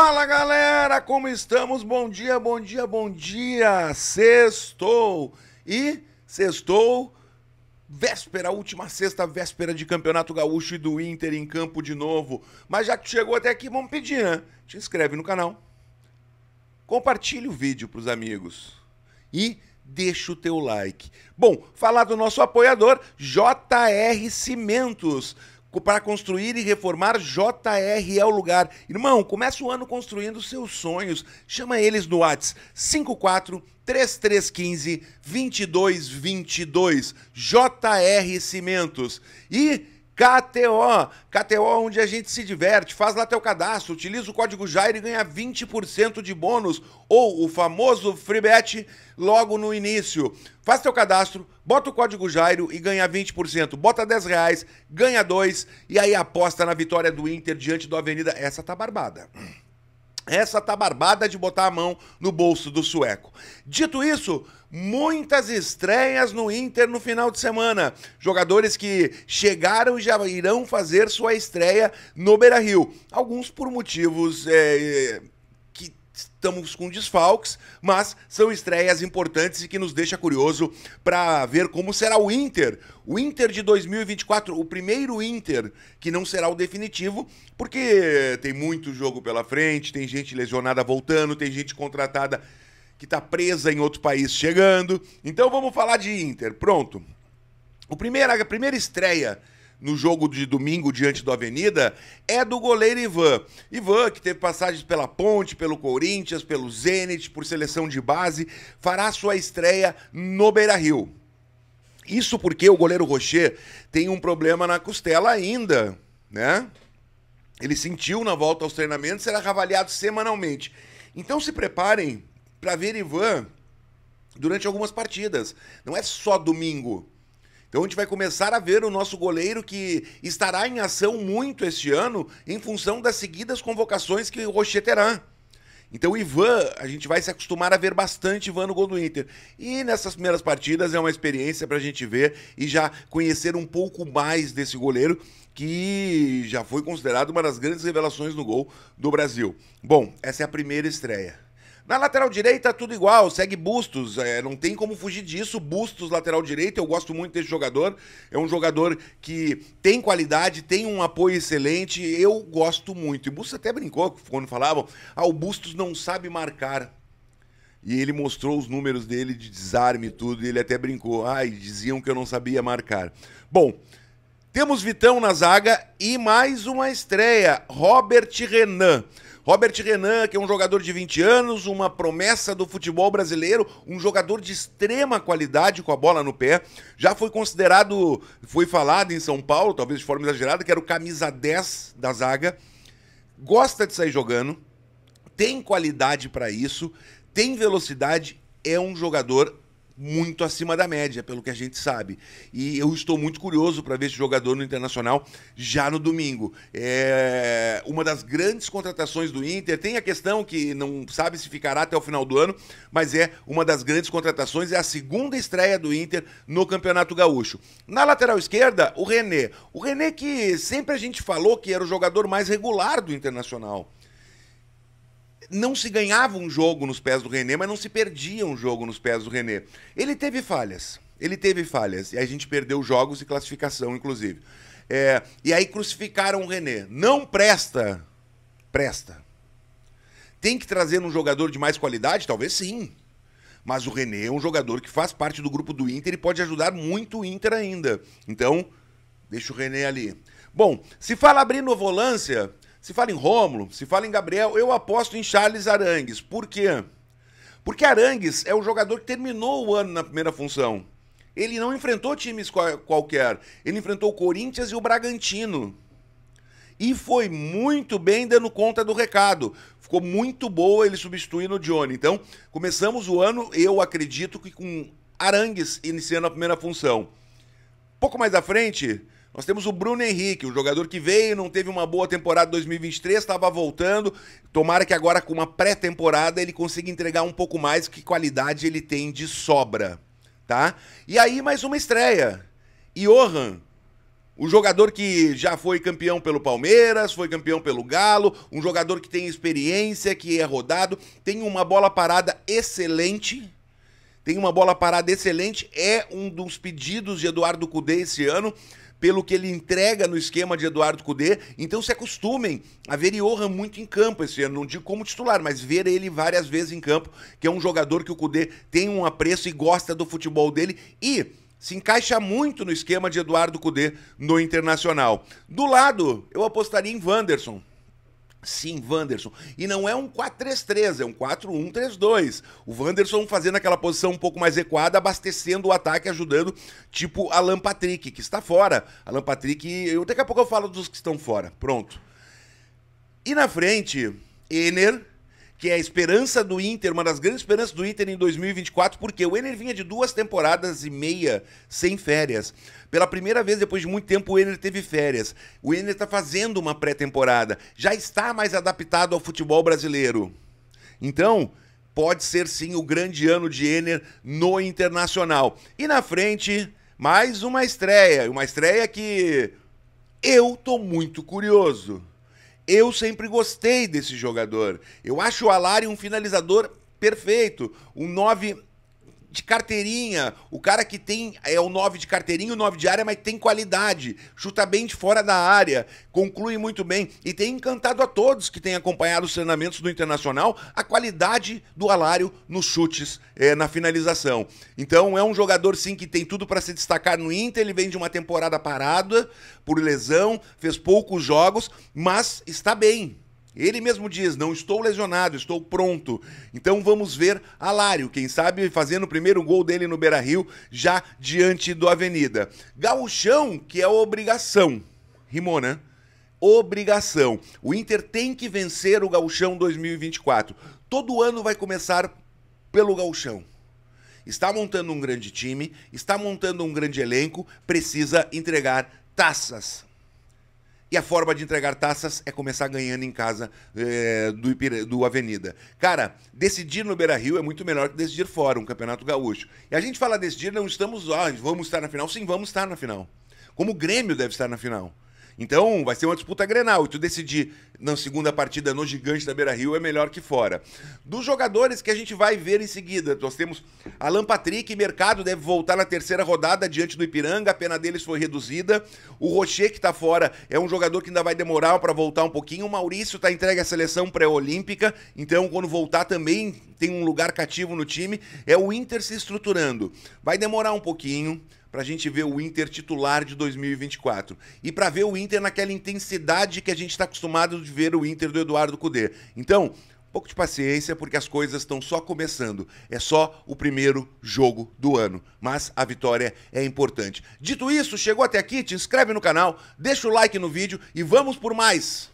Fala galera, como estamos? Bom dia, bom dia, bom dia! Sextou! E sextou, véspera, última sexta, véspera de Campeonato Gaúcho e do Inter em campo de novo. Mas já que chegou até aqui, vamos pedir, né? Te inscreve no canal, compartilhe o vídeo para os amigos e deixa o teu like. Bom, falar do nosso apoiador, JR Cimentos para construir e reformar, JR é o lugar. Irmão, começa o ano construindo seus sonhos. Chama eles no Whats 54 3315 2222 JR Cimentos. E KTO. KTO, é onde a gente se diverte. Faz lá teu cadastro, utiliza o código Jair e ganha 20% de bônus ou o famoso free bet logo no início. Faz teu cadastro, bota o código Jairo e ganha 20%. Bota 10 reais, ganha 2 e aí aposta na vitória do Inter diante do Avenida. Essa tá barbada essa tá barbada de botar a mão no bolso do sueco. Dito isso, muitas estreias no Inter no final de semana. Jogadores que chegaram e já irão fazer sua estreia no Beira Rio. Alguns por motivos. É estamos com desfalques, mas são estreias importantes e que nos deixa curioso para ver como será o Inter. O Inter de 2024, o primeiro Inter que não será o definitivo, porque tem muito jogo pela frente, tem gente lesionada voltando, tem gente contratada que está presa em outro país chegando. Então vamos falar de Inter. Pronto. O primeiro, a primeira estreia no jogo de domingo diante do Avenida é do goleiro Ivan. Ivan, que teve passagens pela Ponte, pelo Corinthians, pelo Zenit, por seleção de base, fará sua estreia no Beira Rio. Isso porque o goleiro Rocher tem um problema na costela ainda, né? Ele sentiu na volta aos treinamentos, será avaliado semanalmente. Então se preparem para ver Ivan durante algumas partidas. Não é só domingo. Então a gente vai começar a ver o nosso goleiro que estará em ação muito este ano em função das seguidas convocações que o Rocher terá. Então, Ivan, a gente vai se acostumar a ver bastante Ivan no gol do Inter. E nessas primeiras partidas é uma experiência para a gente ver e já conhecer um pouco mais desse goleiro que já foi considerado uma das grandes revelações no gol do Brasil. Bom, essa é a primeira estreia. Na lateral direita, tudo igual, segue Bustos, é, não tem como fugir disso. Bustos, lateral direita, eu gosto muito desse jogador. É um jogador que tem qualidade, tem um apoio excelente, eu gosto muito. E Bustos até brincou quando falavam: ah, o Bustos não sabe marcar. E ele mostrou os números dele de desarme e tudo, e ele até brincou: ah, e diziam que eu não sabia marcar. Bom, temos Vitão na zaga e mais uma estreia: Robert Renan. Robert Renan, que é um jogador de 20 anos, uma promessa do futebol brasileiro, um jogador de extrema qualidade com a bola no pé, já foi considerado, foi falado em São Paulo, talvez de forma exagerada, que era o camisa 10 da zaga. Gosta de sair jogando, tem qualidade para isso, tem velocidade, é um jogador muito acima da média, pelo que a gente sabe. E eu estou muito curioso para ver esse jogador no Internacional já no domingo. É uma das grandes contratações do Inter. Tem a questão que não sabe se ficará até o final do ano, mas é uma das grandes contratações. É a segunda estreia do Inter no Campeonato Gaúcho. Na lateral esquerda, o René. O René que sempre a gente falou que era o jogador mais regular do Internacional não se ganhava um jogo nos pés do René, mas não se perdia um jogo nos pés do René. Ele teve falhas. Ele teve falhas. E a gente perdeu jogos e classificação, inclusive. É, e aí crucificaram o René. Não presta. Presta. Tem que trazer um jogador de mais qualidade? Talvez sim. Mas o René é um jogador que faz parte do grupo do Inter e pode ajudar muito o Inter ainda. Então, deixa o René ali. Bom, se fala abrir no volância, se fala em Rômulo, se fala em Gabriel, eu aposto em Charles Arangues. Por quê? Porque Arangues é o jogador que terminou o ano na primeira função. Ele não enfrentou times qualquer. Ele enfrentou o Corinthians e o Bragantino. E foi muito bem dando conta do recado. Ficou muito boa ele substituindo o Johnny. Então, começamos o ano, eu acredito que com Arangues iniciando a primeira função. Pouco mais à frente, nós temos o Bruno Henrique, um jogador que veio, não teve uma boa temporada 2023, estava voltando. Tomara que agora com uma pré-temporada ele consiga entregar um pouco mais que qualidade ele tem de sobra, tá? E aí mais uma estreia. Johan, o jogador que já foi campeão pelo Palmeiras, foi campeão pelo Galo, um jogador que tem experiência, que é rodado, tem uma bola parada excelente. Tem uma bola parada excelente, é um dos pedidos de Eduardo Cudê esse ano pelo que ele entrega no esquema de Eduardo Cudê. Então se acostumem a ver Johan muito em campo esse ano. Não digo como titular, mas ver ele várias vezes em campo, que é um jogador que o Cudê tem um apreço e gosta do futebol dele. E se encaixa muito no esquema de Eduardo Cudê no Internacional. Do lado, eu apostaria em Wanderson. Sim, Wanderson. E não é um 4-3-3, é um 4-1-3-2. O Wanderson fazendo aquela posição um pouco mais equada, abastecendo o ataque, ajudando, tipo Alan Patrick, que está fora. Alan Patrick, eu, daqui a pouco eu falo dos que estão fora. Pronto. E na frente, Ener, que é a esperança do Inter, uma das grandes esperanças do Inter em 2024, porque o Enner vinha de duas temporadas e meia sem férias. Pela primeira vez depois de muito tempo, o Enner teve férias. O Enner está fazendo uma pré-temporada, já está mais adaptado ao futebol brasileiro. Então, pode ser sim o grande ano de Enner no Internacional. E na frente, mais uma estreia, uma estreia que eu tô muito curioso. Eu sempre gostei desse jogador. Eu acho o Alari um finalizador perfeito, um 9 de carteirinha. O cara que tem é o 9 de carteirinha, o 9 de área, mas tem qualidade. Chuta bem de fora da área, conclui muito bem e tem encantado a todos que têm acompanhado os treinamentos do Internacional a qualidade do Alário nos chutes, é, na finalização. Então é um jogador sim que tem tudo para se destacar no Inter. Ele vem de uma temporada parada por lesão, fez poucos jogos, mas está bem ele mesmo diz: não estou lesionado, estou pronto. Então vamos ver Alário, quem sabe fazendo o primeiro gol dele no Beira Rio, já diante do Avenida. Gauchão, que é obrigação. Rimou, né? Obrigação. O Inter tem que vencer o Gauchão 2024. Todo ano vai começar pelo Gauchão está montando um grande time, está montando um grande elenco, precisa entregar taças. E a forma de entregar taças é começar ganhando em casa é, do, do Avenida. Cara, decidir no Beira Rio é muito melhor que decidir fora, um campeonato gaúcho. E a gente fala decidir, não estamos, ó, ah, vamos estar na final. Sim, vamos estar na final. Como o Grêmio deve estar na final. Então, vai ser uma disputa grenal. E tu decidir na segunda partida no gigante da Beira Rio é melhor que fora. Dos jogadores que a gente vai ver em seguida, nós temos Alan Patrick, Mercado deve voltar na terceira rodada diante do Ipiranga, a pena deles foi reduzida. O Rocher, que tá fora, é um jogador que ainda vai demorar para voltar um pouquinho. O Maurício tá entregue à seleção pré-olímpica, então quando voltar também tem um lugar cativo no time. É o Inter se estruturando. Vai demorar um pouquinho para a gente ver o Inter titular de 2024 e para ver o Inter naquela intensidade que a gente está acostumado de ver o Inter do Eduardo Cudê. Então, um pouco de paciência, porque as coisas estão só começando. É só o primeiro jogo do ano. Mas a vitória é importante. Dito isso, chegou até aqui, te inscreve no canal, deixa o like no vídeo e vamos por mais!